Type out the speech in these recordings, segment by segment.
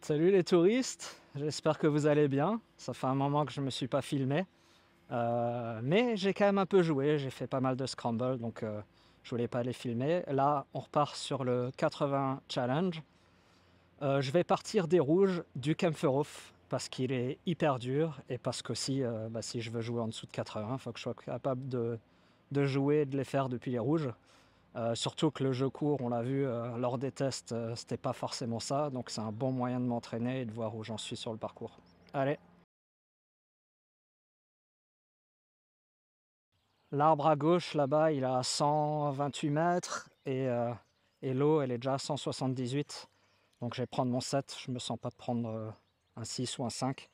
Salut les touristes, j'espère que vous allez bien. Ça fait un moment que je ne me suis pas filmé. Euh, mais j'ai quand même un peu joué, j'ai fait pas mal de scramble, donc je euh, je voulais pas les filmer. Là, on repart sur le 80 challenge. Euh, je vais partir des rouges du Kempferhof parce qu'il est hyper dur et parce qu'aussi, bah, si je veux jouer en dessous de 80, il faut que je sois capable de, de jouer et de les faire depuis les rouges. Euh, surtout que le jeu court, on l'a vu euh, lors des tests, euh, c'était pas forcément ça, donc c'est un bon moyen de m'entraîner et de voir où j'en suis sur le parcours. Allez L'arbre à gauche là-bas, il a 128 mètres et, l'eau, elle est déjà à 178. Donc je vais prendre mon 7, je me sens pas de prendre un 6 ou un 5.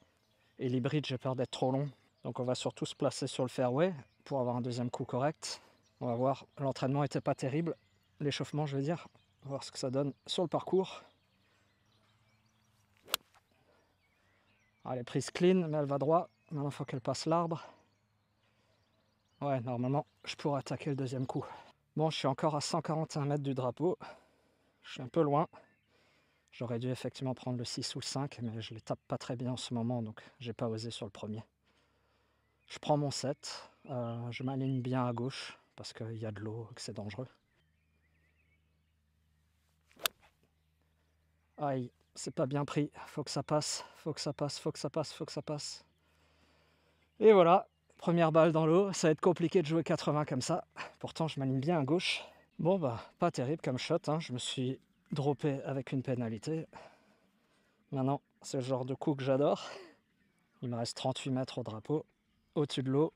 Et l'hybride, j'ai peur d'être trop long. Donc on va surtout se placer sur le fairway pour avoir un deuxième coup correct. On va voir, l'entraînement n'était pas terrible, l'échauffement je veux dire, on va voir ce que ça donne sur le parcours. elle est prise clean, mais elle va droit. Maintenant, il faut qu'elle passe l'arbre. Ouais, normalement, je pourrais attaquer le deuxième coup. Bon, je suis encore à 141 mètres du drapeau. Je suis un peu loin. J'aurais dû effectivement prendre le 6 ou le 5, mais je ne les tape pas très bien en ce moment, donc j'ai pas osé sur le premier. Je prends mon 7, euh, je m'aligne bien à gauche parce qu'il y a de l'eau, que c'est dangereux. Aïe, c'est pas bien pris. Faut que ça passe, faut que ça passe, faut que ça passe, faut que ça passe. Et voilà, première balle dans l'eau. Ça va être compliqué de jouer 80 comme ça. Pourtant, je m'aligne bien à gauche. Bon, bah, pas terrible comme shot. Hein. Je me suis droppé avec une pénalité. Maintenant, c'est le genre de coup que j'adore. Il me reste 38 mètres au drapeau, au-dessus de l'eau.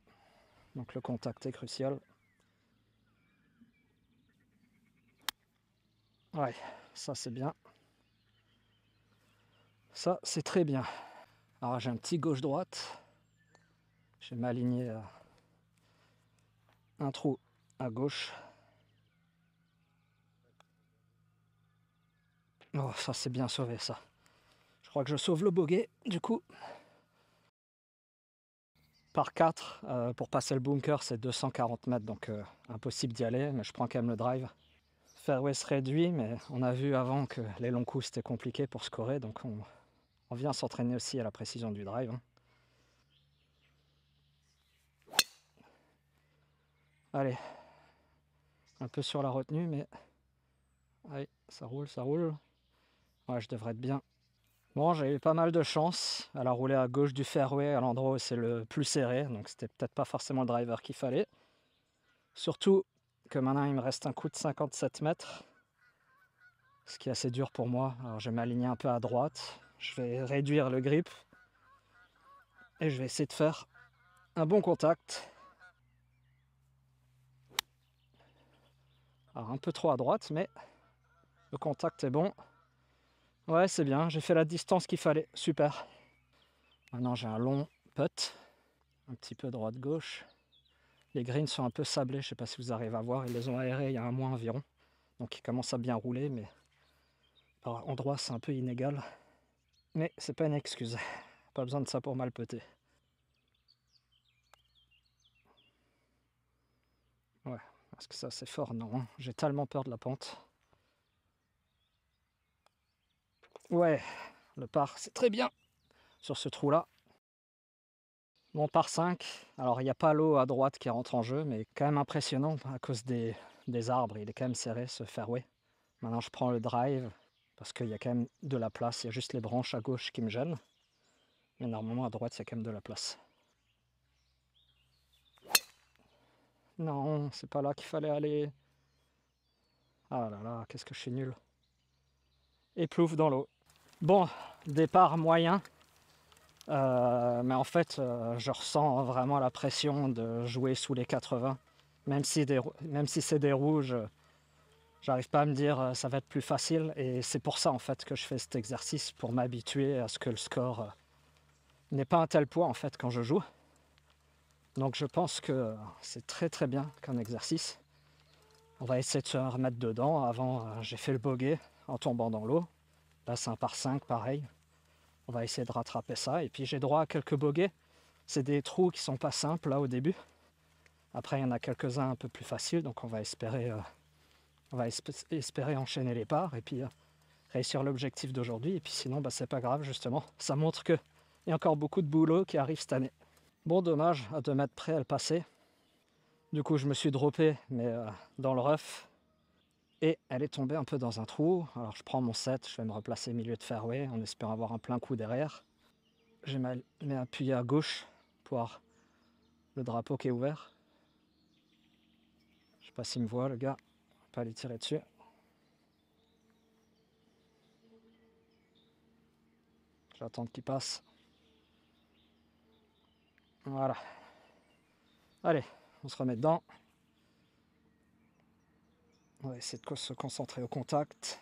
Donc le contact est crucial. Ouais, ça c'est bien. Ça c'est très bien. Alors j'ai un petit gauche-droite. Je vais m'aligner euh, un trou à gauche. Oh, ça c'est bien sauvé ça. Je crois que je sauve le bogey, du coup. Par 4, euh, pour passer le bunker, c'est 240 mètres, donc euh, impossible d'y aller, mais je prends quand même le drive fairway se réduit, mais on a vu avant que les longs coups c'était compliqué pour scorer, donc on, vient s'entraîner aussi à la précision du drive. Hein. Allez, un peu sur la retenue, mais ça roule, ça roule. Ouais, je devrais être bien. Bon, j'ai eu pas mal de chance. à la rouler à gauche du fairway, à l'endroit où c'est le plus serré, donc c'était peut-être pas forcément le driver qu'il fallait. Surtout, maintenant il me reste un coup de 57 mètres, ce qui est assez dur pour moi. Alors je vais m'aligner un peu à droite, je vais réduire le grip et je vais essayer de faire un bon contact. Alors un peu trop à droite, mais le contact est bon. Ouais, c'est bien, j'ai fait la distance qu'il fallait, super. Maintenant j'ai un long putt, un petit peu droite-gauche. Les greens sont un peu sablés, je ne sais pas si vous arrivez à voir. Ils les ont aérés il y a un mois environ. Donc ils commencent à bien rouler, mais par endroits c'est un peu inégal. Mais c'est pas une excuse. Pas besoin de ça pour mal Ouais, parce que ça c'est fort, non. Hein. J'ai tellement peur de la pente. Ouais, le par, c'est très bien sur ce trou-là. Bon, par 5. Alors, il n'y a pas l'eau à droite qui rentre en jeu, mais quand même impressionnant à cause des, des arbres. Il est quand même serré ce fairway. Maintenant, je prends le drive parce qu'il y a quand même de la place. Il y a juste les branches à gauche qui me gênent. Mais normalement, à droite, il quand même de la place. Non, c'est pas là qu'il fallait aller. Ah là là, qu'est-ce que je suis nul. Et plouf dans l'eau. Bon, départ moyen. Euh, mais en fait, euh, je ressens vraiment la pression de jouer sous les 80. Même si, c'est des rouges, j'arrive pas à me dire euh, ça va être plus facile. Et c'est pour ça en fait que je fais cet exercice, pour m'habituer à ce que le score n'ait n'est pas un tel poids en fait quand je joue. Donc je pense que c'est très très bien qu'un exercice. On va essayer de se remettre dedans. Avant, j'ai fait le boguet en tombant dans l'eau. Là, c'est un par 5, pareil. On va essayer de rattraper ça. Et puis j'ai droit à quelques boguets. C'est des trous qui sont pas simples là au début. Après, il y en a quelques-uns un peu plus faciles, donc on va espérer, euh, on va espérer enchaîner les parts et puis euh, réussir l'objectif d'aujourd'hui. Et puis sinon, bah, c'est pas grave, justement. Ça montre qu'il y a encore beaucoup de boulot qui arrive cette année. Bon, dommage, à 2 mètres près, le passer. Du coup, je me suis droppé, mais euh, dans le ref et elle est tombée un peu dans un trou. Alors je prends mon set, je vais me replacer au milieu de fairway en espérant avoir un plein coup derrière. J'ai mal appuyer à gauche pour le drapeau qui est ouvert. Je sais pas s'il me voit le gars, on va pas aller tirer dessus. J'attends qu'il passe. Voilà. Allez, on se remet dedans. On va essayer de se concentrer au contact.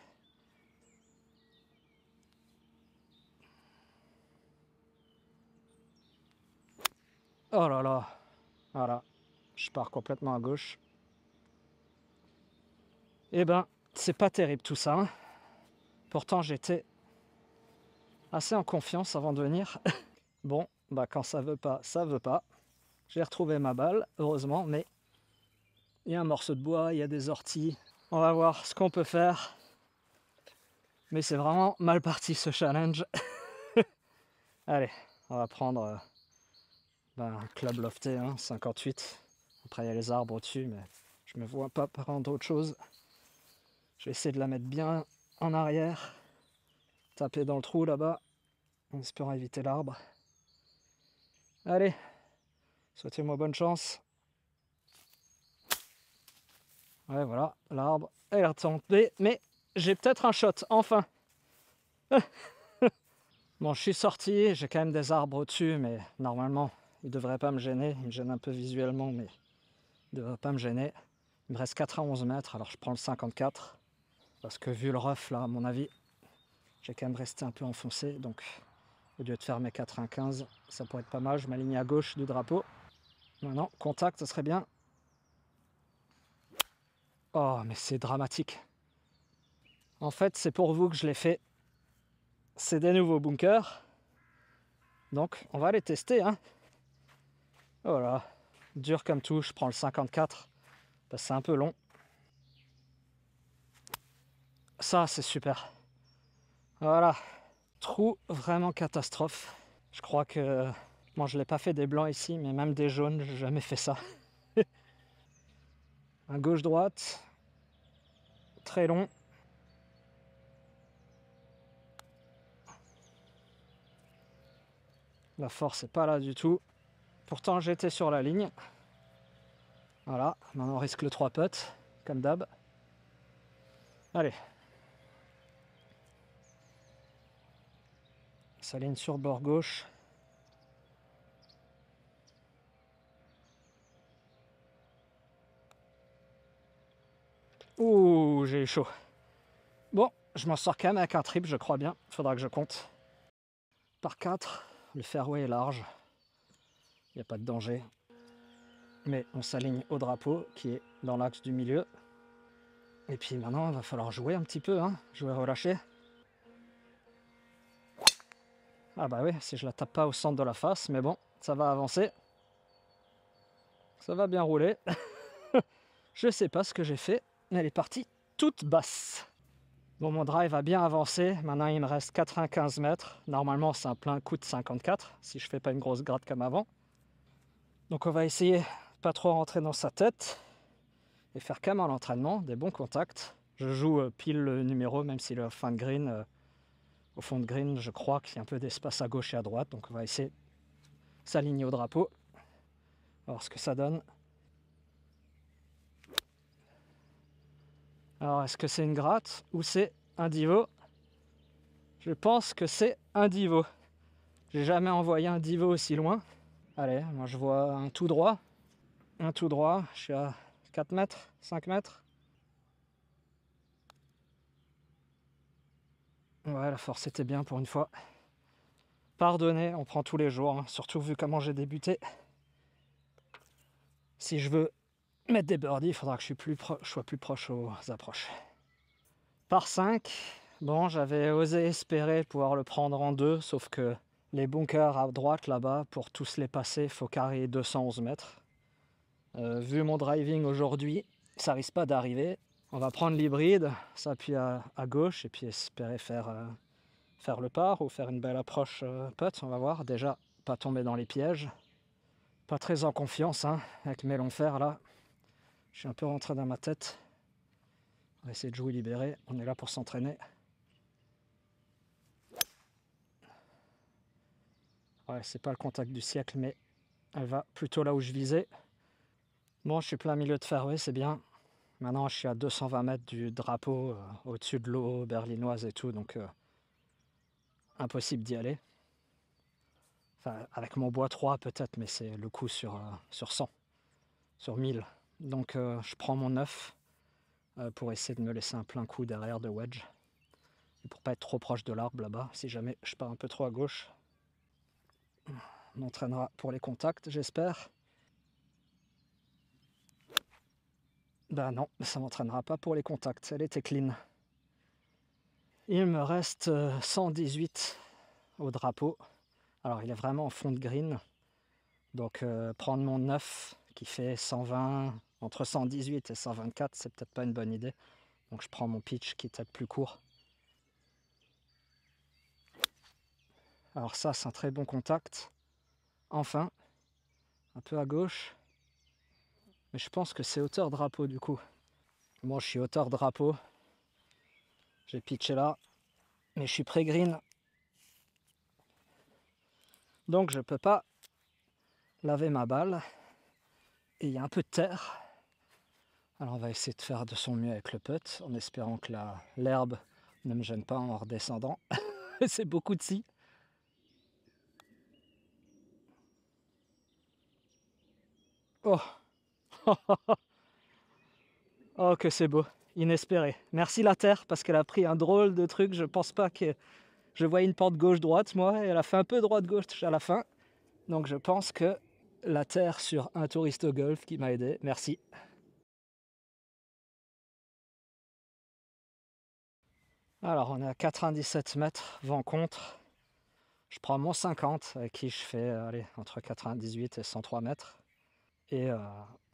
Oh là là Voilà, je pars complètement à gauche. Eh ben, c'est pas terrible tout ça. Hein. Pourtant, j'étais assez en confiance avant de venir. bon, bah quand ça veut pas, ça veut pas. J'ai retrouvé ma balle, heureusement, mais il y a un morceau de bois, il y a des orties. On va voir ce qu'on peut faire. Mais c'est vraiment mal parti ce challenge. Allez, on va prendre euh, ben, un club lofté, 58. Hein, Après, il y a les arbres au-dessus, mais je me vois pas prendre autre chose. Je vais essayer de la mettre bien en arrière. Taper dans le trou là-bas, en espérant éviter l'arbre. Allez, souhaitez-moi bonne chance. Ouais, voilà, l'arbre est la mais j'ai peut-être un shot, enfin. bon, je suis sorti, j'ai quand même des arbres au-dessus, mais normalement, il ne devrait pas me gêner. Il me gêne un peu visuellement, mais il ne devrait pas me gêner. Il me reste 91 à mètres, alors je prends le 54. Parce que vu le ref là, à mon avis, j'ai quand même resté un peu enfoncé. Donc, au lieu de faire mes 95, ça pourrait être pas mal. Je m'aligne à gauche du drapeau. Maintenant, contact, ce serait bien. Oh, mais c'est dramatique. En fait, c'est pour vous que je l'ai fait. C'est des nouveaux bunkers. Donc, on va les tester. Hein. Voilà, oh dur comme tout, je prends le 54. Bah, c'est un peu long. Ça, c'est super. Voilà, trou vraiment catastrophe. Je crois que... Moi, je l'ai pas fait des blancs ici, mais même des jaunes, j'ai jamais fait ça. à gauche-droite, très long. La force n'est pas là du tout. Pourtant, j'étais sur la ligne. Voilà, maintenant on risque le 3 putts, comme d'hab. Allez. Ça ligne sur bord gauche. Ouh, j'ai eu chaud. Bon, je m'en sors quand même avec un trip, je crois bien. Faudra que je compte. Par 4, le fairway est large. Il n'y a pas de danger. Mais on s'aligne au drapeau qui est dans l'axe du milieu. Et puis maintenant, il va falloir jouer un petit peu, hein. jouer relâché. Ah bah oui, si je la tape pas au centre de la face, mais bon, ça va avancer. Ça va bien rouler. je sais pas ce que j'ai fait, elle est partie toute basse. Bon, mon drive a bien avancé. Maintenant, il me reste 95 mètres. Normalement, c'est un plein coup de 54, si je fais pas une grosse gratte comme avant. Donc, on va essayer pas trop rentrer dans sa tête et faire comme à l'entraînement, des bons contacts. Je joue euh, pile le numéro, même si le fin de green, euh, au fond de green, je crois qu'il y a un peu d'espace à gauche et à droite. Donc, on va essayer s'aligner au drapeau, voir ce que ça donne. Alors, est-ce que c'est une gratte ou c'est un divot Je pense que c'est un divot. J'ai jamais envoyé un divot aussi loin. Allez, moi je vois un tout droit. Un tout droit, je suis à 4 mètres, 5 mètres. Ouais, la force était bien pour une fois. Pardonnez, on prend tous les jours, hein, surtout vu comment j'ai débuté. Si je veux mettre des birdies, il faudra que je, plus sois plus proche aux approches. Par 5, bon, j'avais osé espérer pouvoir le prendre en 2, sauf que les bunkers à droite là-bas, pour tous les passer, il faut carrer 211 mètres. Euh, vu mon driving aujourd'hui, ça risque pas d'arriver. On va prendre l'hybride, s'appuyer à, gauche et puis espérer faire, euh, faire le par ou faire une belle approche euh, putt. On va voir. Déjà, pas tomber dans les pièges. Pas très en confiance hein, avec mes longs fers là. Je suis un peu rentré dans ma tête. On va essayer de jouer libéré. On est là pour s'entraîner. Ouais, c'est pas le contact du siècle, mais elle va plutôt là où je visais. Bon, je suis plein milieu de fairway, c'est bien. Maintenant, je suis à 220 mètres du drapeau, euh, au-dessus de l'eau berlinoise et tout, donc euh, impossible d'y aller. Enfin, avec mon bois 3 peut-être, mais c'est le coup sur, euh, sur 100, sur 1000. Donc euh, je prends mon 9 euh, pour essayer de me laisser un plein coup derrière de wedge. Et pour pas être trop proche de l'arbre là-bas, si jamais je pars un peu trop à gauche. On m'entraînera pour les contacts, j'espère. Ben non, ça m'entraînera pas pour les contacts, elle était clean. Il me reste 118 euh, au drapeau. Alors il est vraiment en fond de green. Donc prendre mon 9 qui fait 120, entre 118 et 124, c'est peut-être pas une bonne idée. Donc je prends mon pitch qui est peut-être plus court. Alors ça, c'est un très bon contact. Enfin, un peu à gauche. Mais je pense que c'est hauteur drapeau du coup. Moi, je suis hauteur drapeau. J'ai pitché là. Mais je suis pré-green. Donc je peux pas laver ma balle. Et il y a un peu de terre. Alors on va essayer de faire de son mieux avec le putt, en espérant que l'herbe ne me gêne pas en redescendant. C'est beaucoup de si. Oh Oh que c'est beau, inespéré. Merci la terre parce qu'elle a pris un drôle de truc, je pense pas que... Je voyais une porte gauche-droite moi et elle a fait un peu droite-gauche à la fin. Donc je pense que la terre sur un touriste au golf qui m'a aidé, merci. Alors on est à 97 mètres vent contre. Je prends mon 50 avec qui je fais euh, entre 98 et 103 mètres. Et euh,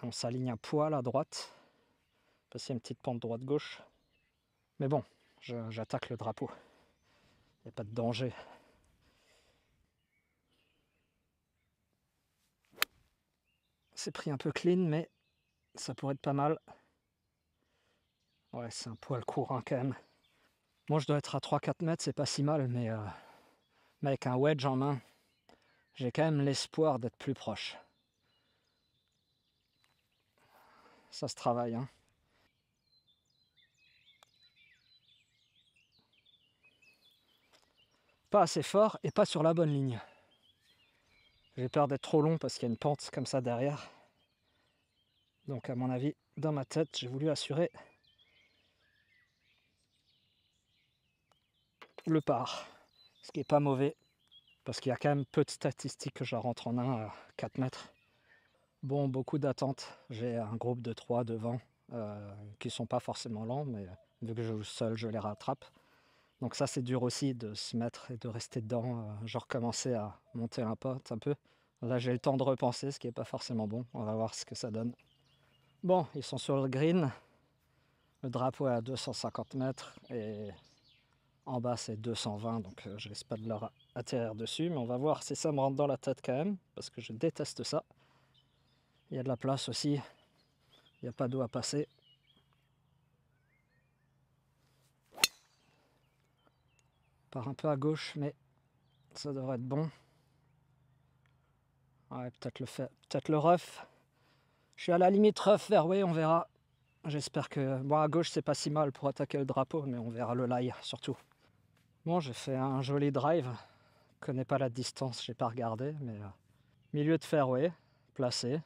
on s'aligne un poil à droite. Parce qu'il y a une petite pente droite-gauche. Mais bon, j'attaque le drapeau. Il n'y a pas de danger. C'est pris un peu clean, mais ça pourrait être pas mal. Ouais, c'est un poil court quand même. Moi, je dois être à 3-4 mètres, c'est pas si mal, mais, euh, mais avec un wedge en main, j'ai quand même l'espoir d'être plus proche. Ça se travaille, hein. Pas assez fort et pas sur la bonne ligne. J'ai peur d'être trop long parce qu'il y a une pente comme ça derrière. Donc à mon avis, dans ma tête, j'ai voulu assurer le par, ce qui n'est pas mauvais, parce qu'il y a quand même peu de statistiques que je rentre en 1 à 4 mètres. Bon, beaucoup d'attentes. J'ai un groupe de 3 devant euh, qui ne sont pas forcément lents, mais vu que je joue seul, je les rattrape. Donc ça, c'est dur aussi de se mettre et de rester dedans. Euh, genre commencer à monter un pote un peu. Là, j'ai le temps de repenser, ce qui n'est pas forcément bon. On va voir ce que ça donne. Bon, ils sont sur le green. Le drapeau est à 250 mètres et en bas, c'est 220, donc euh, je risque pas de leur atterrir dessus. Mais on va voir si ça me rentre dans la tête quand même, parce que je déteste ça. Il y a de la place aussi. Il n'y a pas d'eau à passer. part un peu à gauche, mais ça devrait être bon. Ouais, peut-être le, fait, peut-être le rough. Je suis à la limite rough vers on verra. J'espère que... moi à gauche, c'est pas si mal pour attaquer le drapeau, mais on verra le lie, surtout. Bon, j'ai fait un joli drive. Je ne connais pas la distance, j'ai pas regardé, mais euh, milieu de fairway, placé.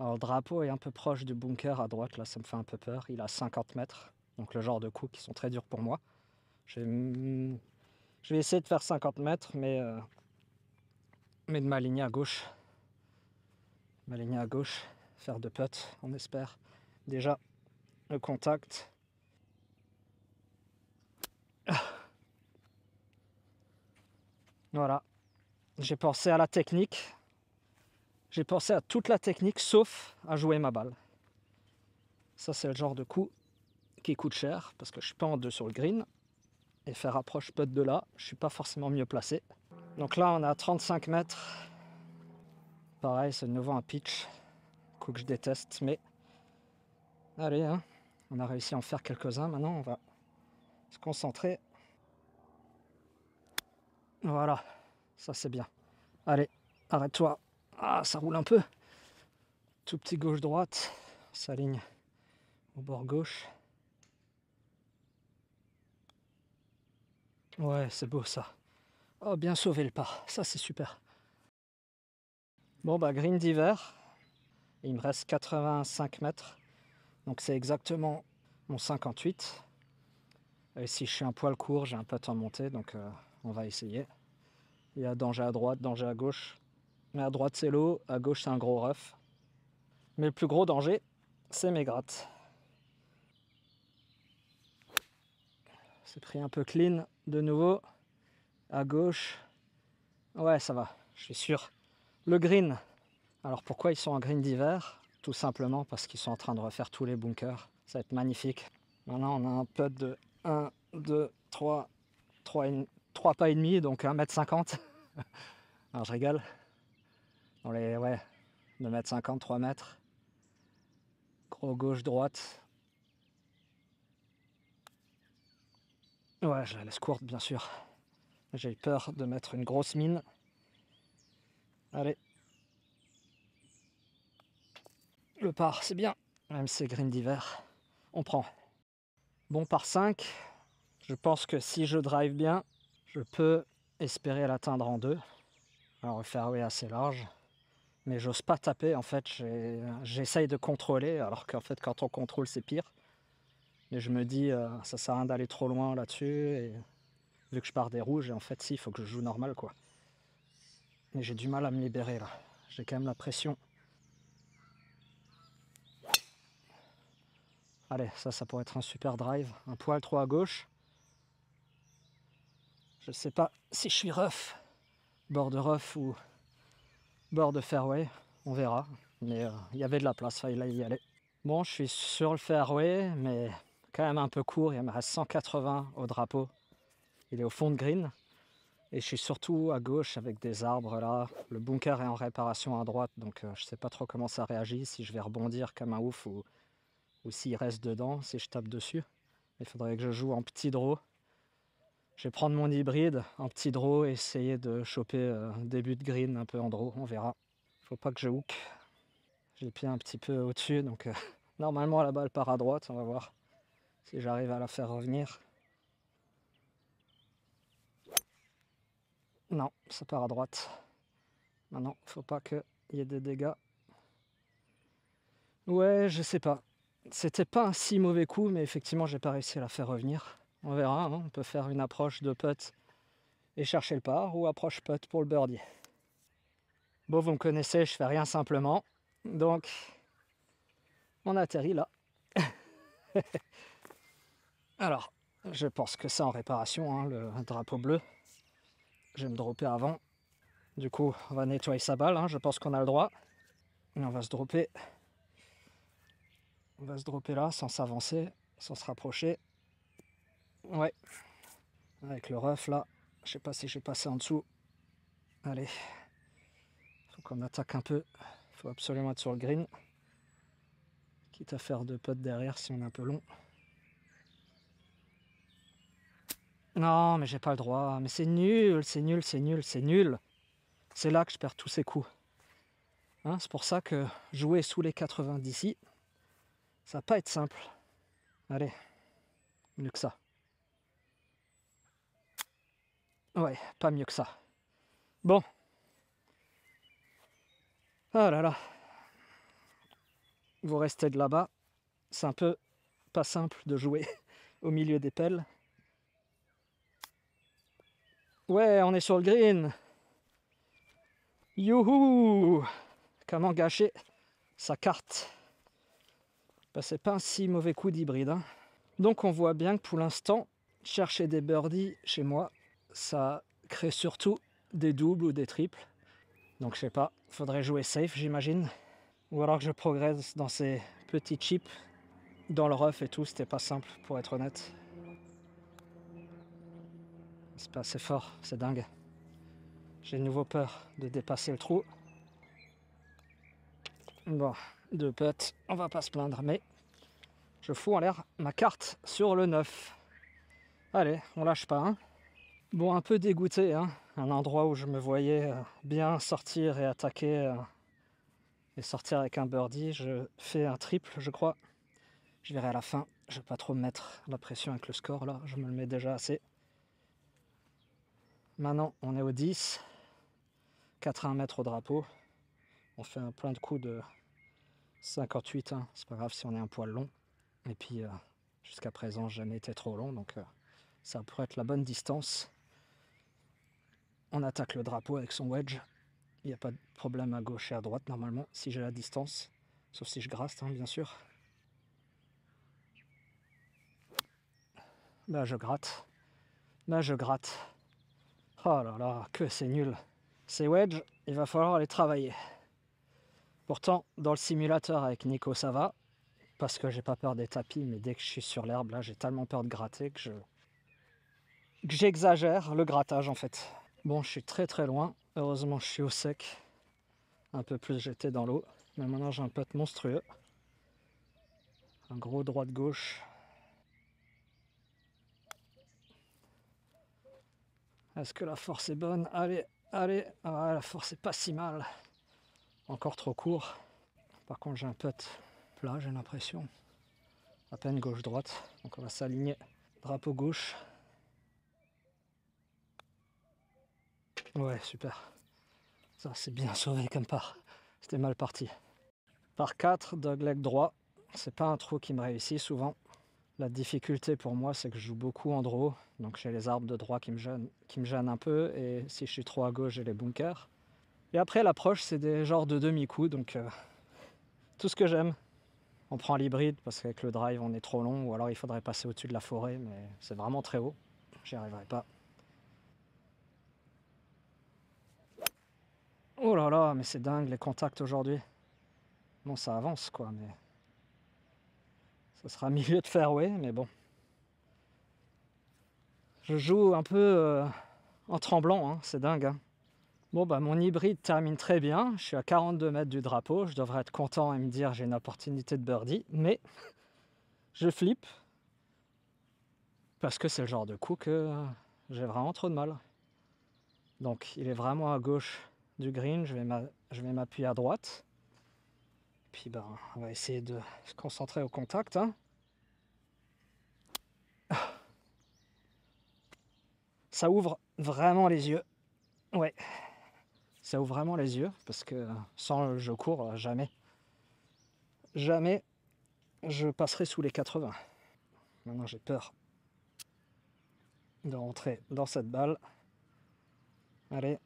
Alors le drapeau est un peu proche du bunker à droite, là ça me fait un peu peur. Il a 50 mètres, donc le genre de coups qui sont très durs pour moi. Je vais essayer de faire 50 mètres, mais, euh, mais de m'aligner à gauche. M'aligner à gauche, faire deux putts, on espère. Déjà, le contact, Voilà. J'ai pensé à la technique. J'ai pensé à toute la technique sauf à jouer ma balle. Ça, c'est le genre de coup qui coûte cher parce que je suis pas en deux sur le green. Et faire approche peu de là, je suis pas forcément mieux placé. Donc là, on est à 35 mètres. Pareil, c'est de nouveau un pitch. Coup que je déteste, mais allez, hein. on a réussi à en faire quelques-uns. Maintenant, on va se concentrer voilà, ça c'est bien. Allez, arrête-toi. Ah, ça roule un peu. Tout petit gauche-droite, ça ligne au bord gauche. Ouais, c'est beau ça. Oh, bien sauvé le pas, ça c'est super. Bon, bah, green d'hiver. Il me reste 85 mètres. Donc c'est exactement mon 58. Et si je suis un poil court, j'ai un peu temps temps donc... Euh, on va essayer. Il y a danger à droite, danger à gauche. Mais à droite, c'est l'eau, à gauche, c'est un gros rough. Mais le plus gros danger, c'est mes grattes. C'est pris un peu clean de nouveau. À gauche. Ouais, ça va, je suis sûr. Le green. Alors pourquoi ils sont en green d'hiver Tout simplement parce qu'ils sont en train de refaire tous les bunkers. Ça va être magnifique. Maintenant, on a un putt de 1, 2, 3, 3, 3 pas et demi, donc 1m50. Alors je rigole. Dans les, ouais, 2m50, 3 m Gros gauche, droite. Ouais, je la laisse courte, bien sûr. J'ai eu peur de mettre une grosse mine. Allez. Le par, c'est bien. Même si c'est green d'hiver, on prend. Bon par 5. Je pense que si je drive bien, je peux espérer l'atteindre en deux. Alors le est assez large. Mais j'ose pas taper en fait. J'essaye de contrôler alors qu'en fait quand on contrôle c'est pire. Mais je me dis euh, ça sert à rien d'aller trop loin là-dessus. vu que je pars des rouges et en fait si il faut que je joue normal quoi. Mais j'ai du mal à me libérer là. J'ai quand même la pression. Allez, ça, ça pourrait être un super drive. Un poil trop à gauche. Je ne sais pas si je suis rough, bord de rough ou bord de fairway, on verra. Mais euh, il y avait de la place, il y aller. Bon, je suis sur le fairway, mais quand même un peu court. Il me reste 180 au drapeau. Il est au fond de green. Et je suis surtout à gauche avec des arbres là. Le bunker est en réparation à droite, donc euh, je ne sais pas trop comment ça réagit, si je vais rebondir comme un ouf ou, ou s'il reste dedans, si je tape dessus. Il faudrait que je joue en petit draw je vais prendre mon hybride, un petit draw, et essayer de choper des euh, début de green un peu en draw, on verra. Faut pas que je hook. J'ai pied un petit peu au-dessus, donc euh, normalement la balle part à droite, on va voir si j'arrive à la faire revenir. Non, ça part à droite. Maintenant, faut pas qu'il y ait des dégâts. Ouais, je sais pas. C'était pas un si mauvais coup, mais effectivement, j'ai pas réussi à la faire revenir. On verra, hein. on peut faire une approche de putt et chercher le par ou approche putt pour le birdie. Bon, vous me connaissez, je fais rien simplement. Donc, on atterrit là. Alors, je pense que c'est en réparation, hein, le drapeau bleu. Je vais me dropper avant. Du coup, on va nettoyer sa balle, hein. je pense qu'on a le droit. Et on va se dropper. On va se dropper là sans s'avancer, sans se rapprocher. Ouais. Avec le ref là. Je sais pas si j'ai passé en dessous. Allez. Faut qu'on attaque un peu. Faut absolument être sur le green. Quitte à faire deux potes derrière si on est un peu long. Non, mais j'ai pas le droit. Mais c'est nul, c'est nul, c'est nul, c'est nul. C'est là que je perds tous ces coups. Hein, c'est pour ça que jouer sous les 80 d'ici, ça va pas être simple. Allez, mieux que ça. Ouais, pas mieux que ça. Bon. Oh là là. Vous restez de là-bas. C'est un peu pas simple de jouer au milieu des pelles. Ouais, on est sur le green. Youhou Comment gâcher sa carte bah, C'est pas un si mauvais coup d'hybride. Hein. Donc on voit bien que pour l'instant, chercher des birdies chez moi, ça crée surtout des doubles ou des triples. Donc je sais pas, faudrait jouer safe j'imagine. Ou alors que je progresse dans ces petits chips, dans le rough et tout, c'était pas simple pour être honnête. C'est pas assez fort, c'est dingue. J'ai de nouveau peur de dépasser le trou. Bon, deux potes, on va pas se plaindre, mais je fous en l'air ma carte sur le 9. Allez, on lâche pas, hein Bon, un peu dégoûté, un hein, endroit où je me voyais euh, bien sortir et attaquer euh, et sortir avec un birdie. Je fais un triple, je crois. Je verrai à la fin. Je ne vais pas trop mettre la pression avec le score là. Je me le mets déjà assez. Maintenant, on est au 10. 4 à 1 au drapeau. On fait un plein de coups de 58. Hein. C'est pas grave si on est un poil long. Et puis, euh, jusqu'à présent, jamais été trop long. Donc, ça pourrait être la bonne distance. On attaque le drapeau avec son wedge. Il n'y a pas de problème à gauche et à droite normalement, si j'ai la distance. Sauf si je gratte, hein, bien sûr. Là, bah, je gratte. Là, bah, je gratte. Oh là là, que c'est nul. Ces wedge, il va falloir les travailler. Pourtant, dans le simulateur avec Nico, ça va. Parce que j'ai pas peur des tapis, mais dès que je suis sur l'herbe, là, j'ai tellement peur de gratter que je... que j'exagère le grattage, en fait. Bon, je suis très très loin. Heureusement, je suis au sec. Un peu plus, j'étais dans l'eau. Mais maintenant, j'ai un pote monstrueux. Un gros droite-gauche. Est-ce que la force est bonne Allez, allez. Ah, la force est pas si mal. Encore trop court. Par contre, j'ai un pote plat, j'ai l'impression. À peine gauche-droite. Donc, on va s'aligner. Drapeau gauche, Ouais, super. Ça, c'est bien sauvé comme part. C'était mal parti. Par 4, dogleg droit. C'est pas un trou qui me réussit souvent. La difficulté pour moi, c'est que je joue beaucoup en draw. Donc j'ai les arbres de droit qui me, gênent, un peu. Et si je suis trop à gauche, j'ai les bunkers. Et après, l'approche, c'est des genres de demi-coups. Donc euh, tout ce que j'aime. On prend l'hybride parce qu'avec le drive, on est trop long. Ou alors il faudrait passer au-dessus de la forêt. Mais c'est vraiment très haut. J'y arriverai pas. Oh là là, mais c'est dingue les contacts aujourd'hui. Bon, ça avance quoi, mais. Ce sera milieu de fairway, mais bon. Je joue un peu euh, en tremblant, hein, c'est dingue. Hein. Bon, bah mon hybride termine très bien. Je suis à 42 mètres du drapeau. Je devrais être content et me dire j'ai une opportunité de birdie, mais je flippe. Parce que c'est le genre de coup que j'ai vraiment trop de mal. Donc il est vraiment à gauche du green, je vais m'appuyer à droite. Puis ben, on va essayer de se concentrer au contact. Hein. Ah. Ça ouvre vraiment les yeux. Ouais, ça ouvre vraiment les yeux parce que sans le je cours, jamais, jamais je passerai sous les 80. Maintenant j'ai peur de rentrer dans cette balle. Allez,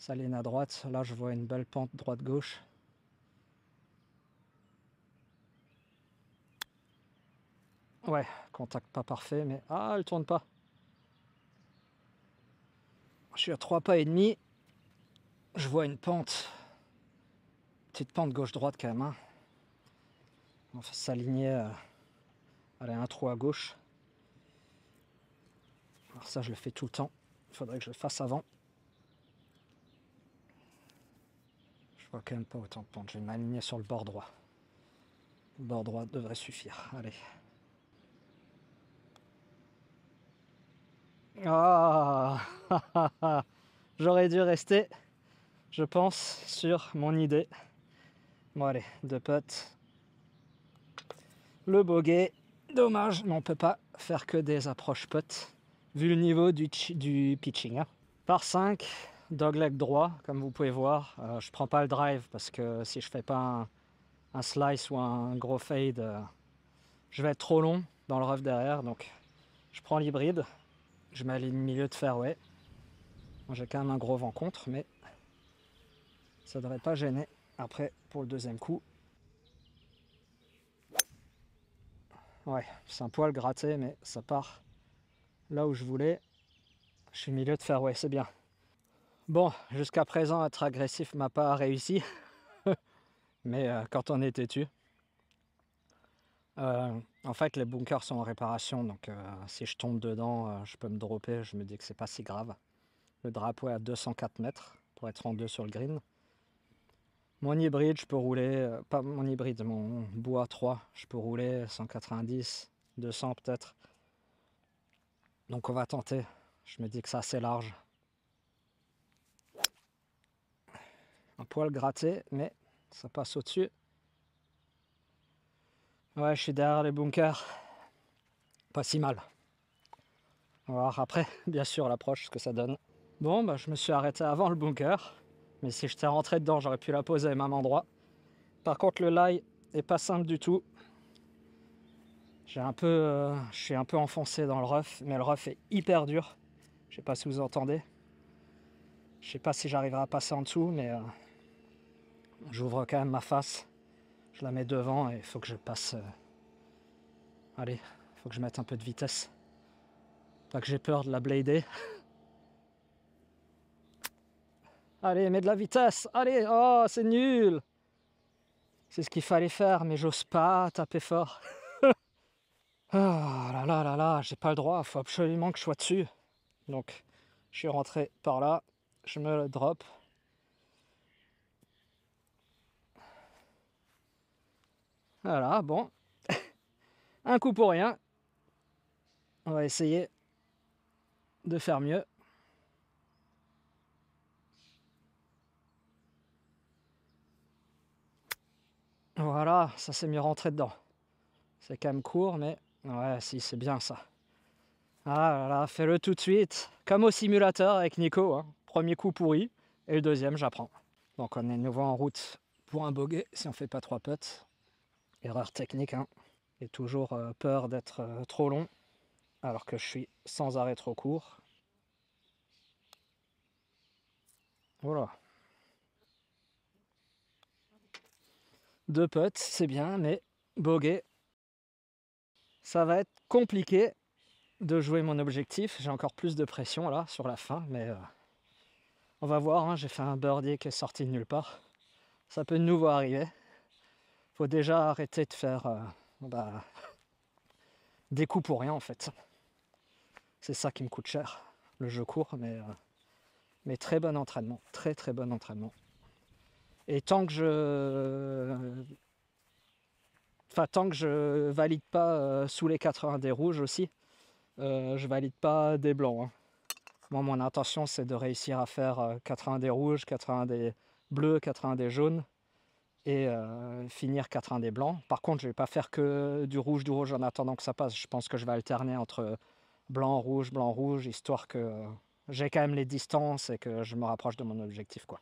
ça à droite. Là, je vois une belle pente droite-gauche. Ouais, contact pas parfait, mais... Ah, elle tourne pas. Je suis à 3 pas et demi. Je vois une pente. Petite pente gauche-droite quand même. Hein. On va s'aligner... À... un trou à gauche. Alors ça, je le fais tout le temps. Il faudrait que je le fasse avant. Je quand même pas autant de Je vais m'aligner sur le bord droit. Le bord droit devrait suffire. Allez. Ah J'aurais dû rester, je pense, sur mon idée. Bon allez, deux potes. Le bogey, Dommage, mais on peut pas faire que des approches potes. Vu le niveau du, pitching. Hein. Par 5, dogleg droit, comme vous pouvez voir. Euh, je ne prends pas le drive parce que si je fais pas un, slice ou un gros fade, euh, je vais être trop long dans le rough derrière. Donc je prends l'hybride, je m'aligne milieu de fairway. J'ai quand même un gros vent contre, mais ça ne devrait pas gêner après pour le deuxième coup. Ouais, c'est un poil gratté, mais ça part là où je voulais. Je suis milieu de fairway, c'est bien. Bon, jusqu'à présent, être agressif m'a pas réussi. Mais euh, quand on est têtu. Euh, en fait, les bunkers sont en réparation, donc euh, si je tombe dedans, je peux me dropper. Je me dis que c'est pas si grave. Le drapeau est à 204 mètres pour être en deux sur le green. Mon hybride, je peux rouler, pas mon hybride, mon bois 3, je peux rouler 190, 200 peut-être. Donc on va tenter. Je me dis que ça c'est large. un poil gratté, mais ça passe au-dessus. Ouais, je suis derrière les bunkers. Pas si mal. On va voir après, bien sûr, l'approche, ce que ça donne. Bon, bah, je me suis arrêté avant le bunker. Mais si j'étais rentré dedans, j'aurais pu la poser au même endroit. Par contre, le lie est pas simple du tout. J'ai un peu, euh, je suis un peu enfoncé dans le ref mais le ref est hyper dur. Je sais pas si vous entendez. Je sais pas si j'arriverai à passer en dessous, mais euh, J'ouvre quand même ma face. Je la mets devant et il faut que je passe. Euh, allez, il faut que je mette un peu de vitesse. Pas que j'ai peur de la blader. Allez, mets de la vitesse. Allez, oh, c'est nul. C'est ce qu'il fallait faire, mais j'ose pas taper fort. oh là là là là, j'ai pas le droit. Faut absolument que je sois dessus. Donc, je suis rentré par là. Je me drop. Voilà, bon. Un coup pour rien. On va essayer de faire mieux. Voilà, ça s'est mieux rentré dedans. C'est quand même court, mais ouais, si, c'est bien ça. Ah là fais-le tout de suite. Comme au simulateur avec Nico, hein. premier coup pourri, et le deuxième, j'apprends. Donc on est nouveau en route pour un bogey si on fait pas trois potes Erreur technique, hein. J'ai toujours euh, peur d'être euh, trop long, alors que je suis sans arrêt trop court. Voilà. Deux putts, c'est bien, mais bogey, ça va être compliqué de jouer mon objectif. J'ai encore plus de pression là sur la fin, mais euh, on va voir. Hein. J'ai fait un birdie qui est sorti de nulle part. Ça peut de nouveau arriver faut déjà arrêter de faire euh, bah, des coups pour rien en fait. C'est ça qui me coûte cher, le jeu court, mais, euh, mais très bon entraînement, très très bon entraînement. Et tant que je. Enfin, tant que je valide pas euh, sous les 80 des rouges aussi, je valide pas des blancs. Hein. Moi, mon intention, c'est de réussir à faire 80 des rouges, 80 des bleus, 80 des jaunes et finir 4 1 des blancs. Par contre, je ne vais pas faire que du rouge, du rouge en attendant que ça passe. Je pense que je vais alterner entre blanc, rouge, blanc, rouge, histoire que j'ai quand même les distances et que je me rapproche de mon objectif. Quoi.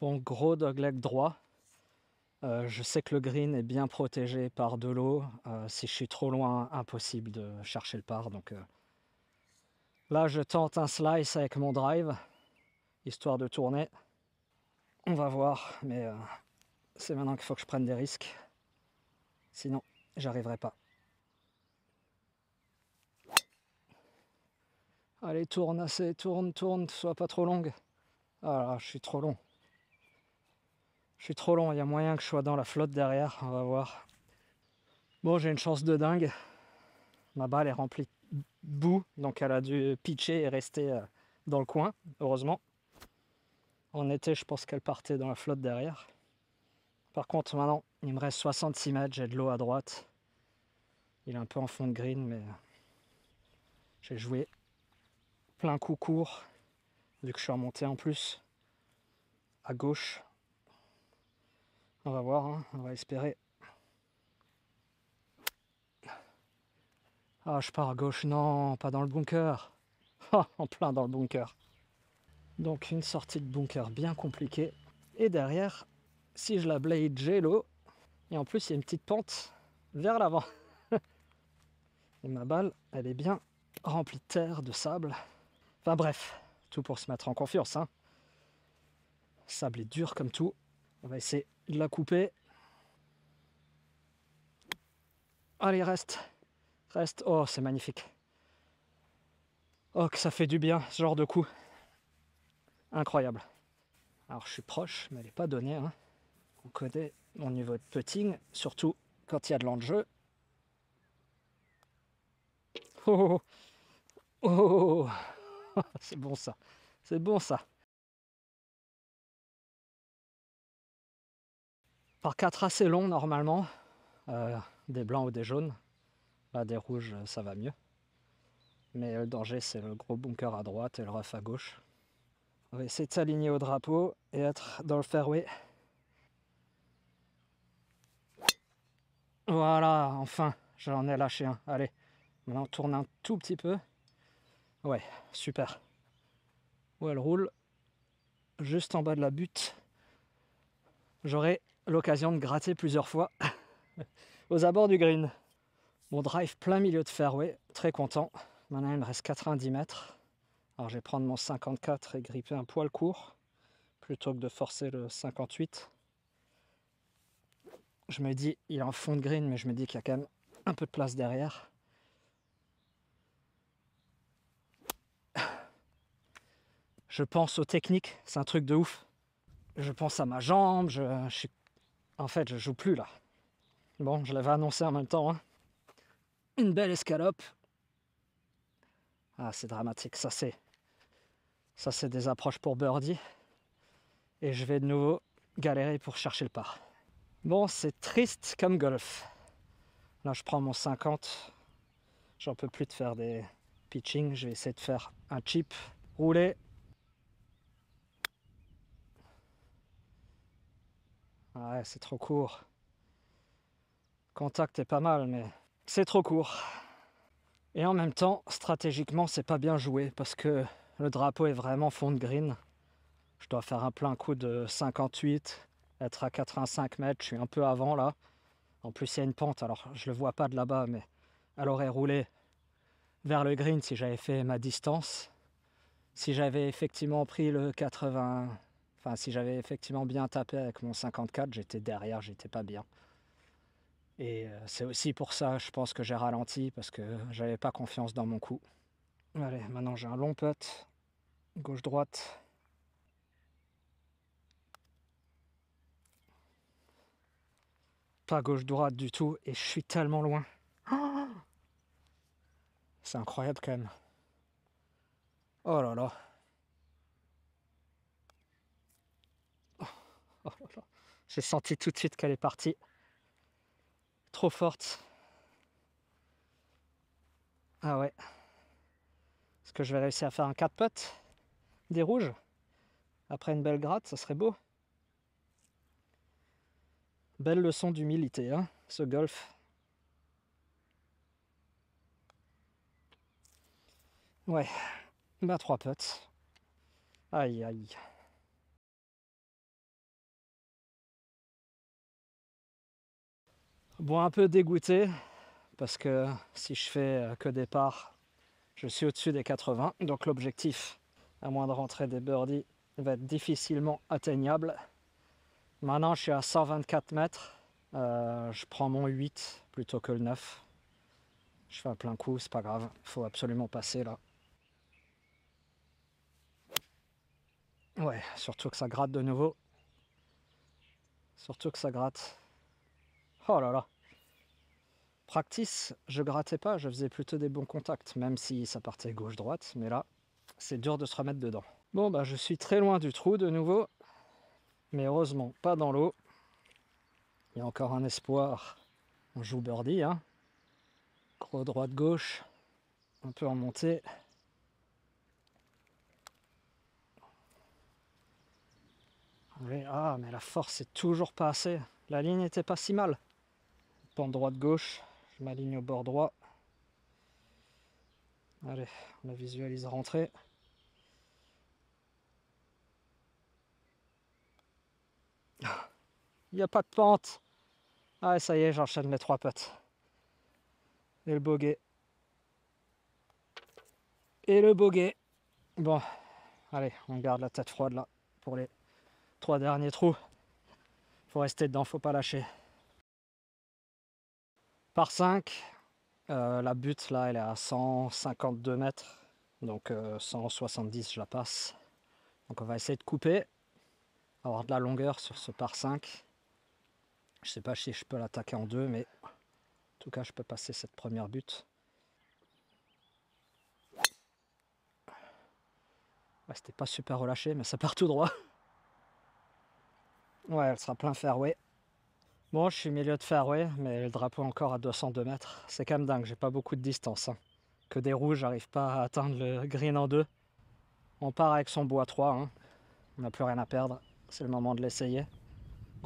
Bon, gros dogleg droit. je sais que le green est bien protégé par de l'eau. si je suis trop loin, impossible de chercher le par. Donc là, je tente un slice avec mon drive, histoire de tourner. On va voir, mais c'est maintenant qu'il faut que je prenne des risques. Sinon, j'arriverai pas. Allez, tourne assez, tourne, tourne, sois pas trop longue. Ah là, je suis trop long. Je suis trop long, il y a moyen que je sois dans la flotte derrière, on va voir. Bon, j'ai une chance de dingue. Ma balle est remplie de boue, donc elle a dû pitcher et rester euh, dans le coin, heureusement. En été, je pense qu'elle partait dans la flotte derrière. Par contre, maintenant, il me reste 66 mètres, j'ai de l'eau à droite. Il est un peu en fond de green, mais j'ai joué plein coup court, vu que je suis remonté en plus, à gauche. On va voir, hein, on va espérer. Ah, je pars à gauche, non, pas dans le bunker. Ah, en plein dans le bunker. Donc une sortie de bunker bien compliquée. Et derrière, si je la blade l'eau et en plus il y a une petite pente vers l'avant. et ma balle, elle est bien remplie de terre, de sable. Enfin bref, tout pour se mettre en confiance. Hein. sable est dur comme tout. On va essayer de la couper. Allez, reste. Reste. Oh, c'est magnifique. Oh, que ça fait du bien, ce genre de coup. Incroyable. Alors, je suis proche, mais elle n'est pas donnée. Hein on connaît mon niveau de putting, surtout quand il y a de l'enjeu. Oh, oh, oh. oh, oh c'est bon ça, c'est bon ça. Par quatre assez longs normalement, euh, des blancs ou des jaunes, Là des rouges ça va mieux. Mais le danger c'est le gros bunker à droite et le ref à gauche. On va essayer de s'aligner au drapeau et être dans le fairway. Voilà, enfin, j'en ai lâché un. Allez, maintenant on tourne un tout petit peu. Ouais, super. Où elle roule, juste en bas de la butte. J'aurai l'occasion de gratter plusieurs fois aux abords du green. Mon drive plein milieu de fairway, très content. Maintenant il me reste 90 mètres. Alors je vais prendre mon 54 et gripper un poil court plutôt que de forcer le 58 je me dis, il est en fond de green, mais je me dis qu'il y a quand même un peu de place derrière. Je pense aux techniques, c'est un truc de ouf. Je pense à ma jambe, je, en fait, je joue plus là. Bon, je l'avais annoncé en même temps. Hein. Une belle escalope. Ah, c'est dramatique, ça c'est... Ça c'est des approches pour birdie. Et je vais de nouveau galérer pour chercher le pas. Bon, c'est triste comme golf. Là, je prends mon 50. J'en peux plus de faire des pitching. Je vais essayer de faire un chip. Rouler. Ah ouais, c'est trop court. Contact est pas mal, mais c'est trop court. Et en même temps, stratégiquement, c'est pas bien joué parce que le drapeau est vraiment fond de green. Je dois faire un plein coup de 58, être à 85 mètres. Je suis un peu avant là. En plus, il y a une pente, alors je le vois pas de là-bas, mais elle aurait roulé vers le green si j'avais fait ma distance. Si j'avais effectivement pris le 80, enfin si j'avais effectivement bien tapé avec mon 54, j'étais derrière, j'étais pas bien. Et euh, c'est aussi pour ça, je pense que j'ai ralenti parce que j'avais pas confiance dans mon coup. Allez, maintenant j'ai un long putt, gauche-droite. pas gauche-droite du tout, et je suis tellement loin. C'est incroyable quand même. Oh là là. J'ai senti tout de suite qu'elle est partie. Trop forte. Ah ouais. Est-ce que je vais réussir à faire un 4 potes Des rouges Après une belle gratte, ça serait beau. Belle leçon d'humilité, hein, ce golf. Ouais, bah trois potes. Aïe aïe. Bon, un peu dégoûté, parce que si je fais euh, que départ, je suis au-dessus des 80, donc l'objectif, à moins de rentrer des birdies, va être difficilement atteignable. Maintenant, je suis à 124 mètres. Euh, je prends mon 8 plutôt que le 9. Je fais un plein coup, c'est pas grave. il Faut absolument passer là. Ouais, surtout que ça gratte de nouveau. Surtout que ça gratte. Oh là là. Practice, je grattais pas, je faisais plutôt des bons contacts, même si ça partait gauche-droite, mais là, c'est dur de se remettre dedans. Bon, bah je suis très loin du trou de nouveau mais heureusement pas dans l'eau. Il y a encore un espoir. On joue birdie, hein. droit droite gauche, On peut en monter. ah, mais la force n'est toujours pas assez. La ligne n'était pas si mal. Pente droite-gauche, je m'aligne au bord droit. Allez, on la visualise rentrée. Il n'y a pas de pente. Ah, ça y est, j'enchaîne mes trois potes. Et le bogey. Et le boguet. Bon, allez, on garde la tête froide là pour les trois derniers trous. Faut rester dedans, faut pas lâcher. Par 5, euh, la butte là elle est à 152 mètres, donc 170 euh, je la passe. Donc on va essayer de couper, avoir de la longueur sur ce par 5. Je sais pas si je peux l'attaquer en deux, mais en tout cas, je peux passer cette première butte. c'était pas super relâché, mais ça part tout droit. Ouais, elle sera plein fairway. Bon, je suis milieu de fairway, mais le drapeau encore à 202 mètres. C'est quand même dingue, j'ai pas beaucoup de distance. Hein. Que des rouges, n'arrivent pas à atteindre le green en deux. On part avec son bois 3, hein. on n'a plus rien à perdre. C'est le moment de l'essayer.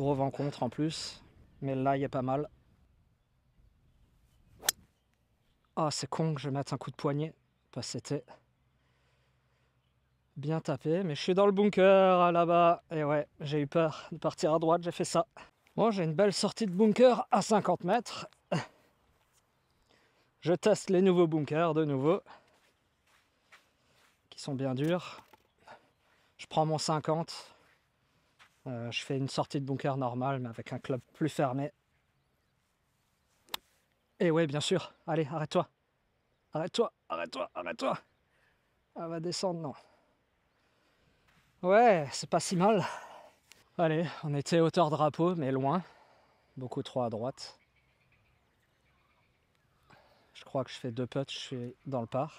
Gros vent contre en plus. Mais là, il est pas mal. Ah, c'est con que je mette un coup de poignet. Parce que c'était bien tapé. Mais je suis dans le bunker là-bas. Et ouais, j'ai eu peur de partir à droite, j'ai fait ça. Bon, j'ai une belle sortie de bunker à 50 mètres. Je teste les nouveaux bunkers de nouveau. Qui sont bien durs. Je prends mon 50 euh, je fais une sortie de bunker normale, mais avec un club plus fermé. Et ouais, bien sûr. Allez, arrête-toi. Arrête-toi, arrête-toi, arrête-toi. Elle va descendre, non. Ouais, c'est pas si mal. Allez, on était hauteur drapeau, mais loin. Beaucoup trop à droite. Je crois que je fais deux putts, je suis dans le parc.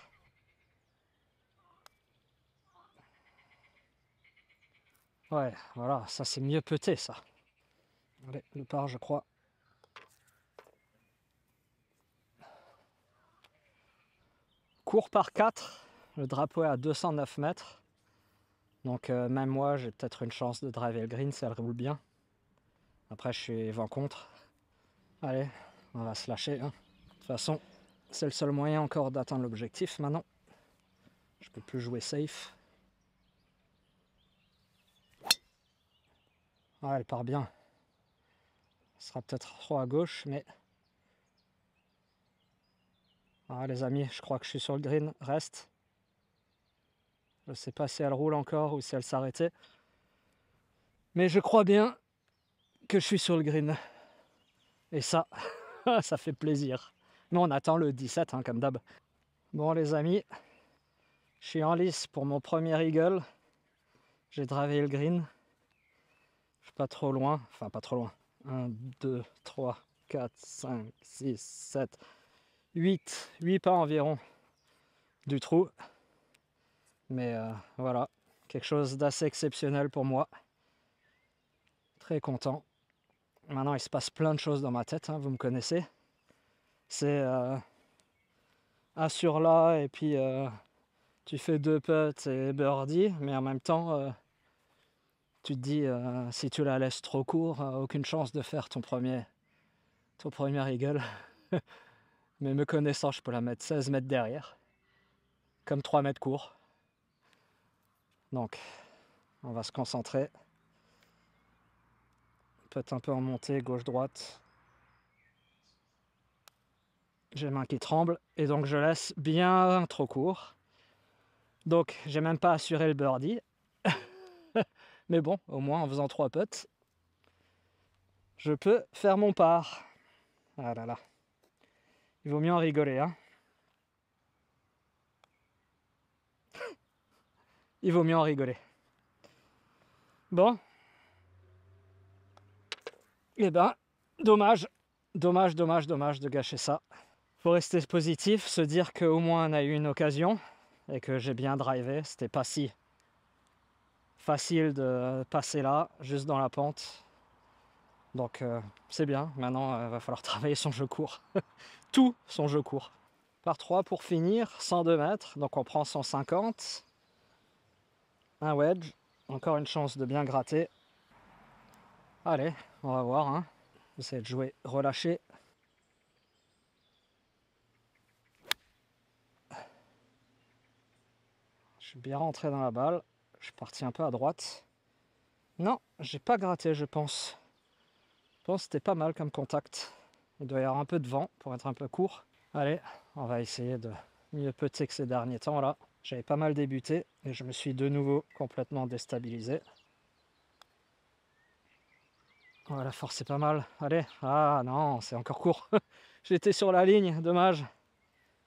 Ouais, voilà, ça c'est mieux peut-être ça. Allez, le part je crois. Court par 4, le drapeau est à 209 mètres. Donc euh, même moi j'ai peut-être une chance de driver le green si elle roule bien. Après je suis vent contre. Allez, on va se lâcher. Hein. De toute façon, c'est le seul moyen encore d'atteindre l'objectif maintenant. Je peux plus jouer safe. Ah, elle part bien. Ce sera peut-être trop à gauche, mais... Ah, les amis, je crois que je suis sur le green. Reste. Je ne sais pas si elle roule encore ou si elle s'arrêtait. Mais je crois bien que je suis sur le green. Et ça, ça fait plaisir. Mais on attend le 17, hein, comme d'hab. Bon, les amis, je suis en lice pour mon premier eagle. J'ai dravé le green pas trop loin. Enfin, pas trop loin. 1, 2, 3, 4, 5, 6, 7, 8. 8 pas environ du trou. Mais euh, voilà, quelque chose d'assez exceptionnel pour moi. Très content. Maintenant, il se passe plein de choses dans ma tête, hein, vous me connaissez. C'est euh, assure là et puis euh, tu fais deux putts et birdie, mais en même temps euh, tu te dis, euh, si tu la laisses trop court, euh, aucune chance de faire ton premier, ton premier eagle. Mais me connaissant, je peux la mettre 16 mètres derrière, comme 3 mètres court. Donc, on va se concentrer. Peut-être un peu en montée, gauche-droite. J'ai main qui tremble, et donc je laisse bien trop court. Donc, j'ai même pas assuré le birdie. Mais bon, au moins en faisant trois potes, je peux faire mon part. Ah là là. Il vaut mieux en rigoler, hein. Il vaut mieux en rigoler. Bon. Eh ben, dommage. Dommage, dommage, dommage de gâcher ça. Faut rester positif, se dire qu'au moins on a eu une occasion et que j'ai bien drivé. C'était pas si facile de passer là, juste dans la pente. Donc euh, c'est bien, maintenant il euh, va falloir travailler son jeu court. Tout son jeu court. Par 3 pour finir, 102 mètres, donc on prend 150. Un wedge, encore une chance de bien gratter. Allez, on va voir. Hein. J'essaie de jouer relâché. Je suis bien rentré dans la balle. Je suis parti un peu à droite. Non, j'ai pas gratté, je pense. Je pense que c'était pas mal comme contact. Il doit y avoir un peu de vent pour être un peu court. Allez, on va essayer de mieux peut-être que ces derniers temps là. J'avais pas mal débuté et je me suis de nouveau complètement déstabilisé. Voilà, oh, est pas mal. Allez, ah non, c'est encore court. J'étais sur la ligne, dommage.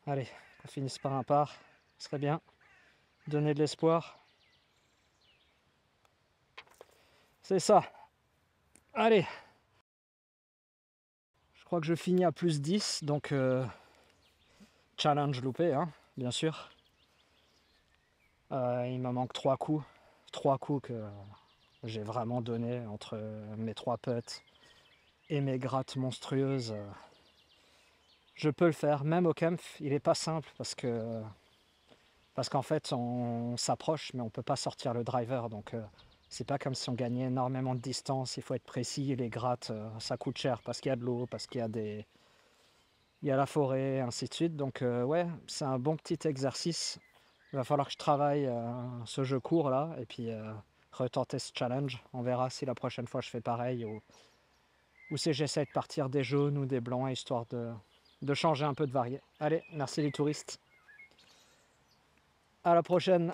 Allez, qu'on finisse par un par, ce serait bien. Donner de l'espoir. C'est ça. Allez. Je crois que je finis à plus 10, donc euh, challenge loupé, hein, bien sûr. Euh, il me manque trois coups. Trois coups que j'ai vraiment donné entre mes trois putts et mes grattes monstrueuses. Je peux le faire, même au camp. il n'est pas simple parce que parce qu'en fait on, s'approche mais on ne peut pas sortir le driver. Donc euh, c'est pas comme si on gagnait énormément de distance, il faut être précis, les grattes, euh, ça coûte cher parce qu'il y a de l'eau, parce qu'il y a des. Il y a la forêt, ainsi de suite. Donc euh, ouais, c'est un bon petit exercice. Il va falloir que je travaille euh, ce jeu court là et puis retenter ce challenge. On verra si la prochaine fois je fais pareil ou, ou si j'essaie de partir des jaunes ou des blancs histoire de, de changer un peu de varier. Allez, merci les touristes. À la prochaine.